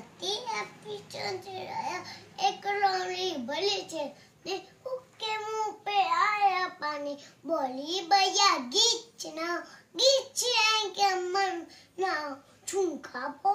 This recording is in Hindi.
Pati अपनी चंचलाया एक लोमड़ी बली चढ़ने उसके मुंह पे आया पानी बोली भैया गीच ना गीच के मन ना झुमका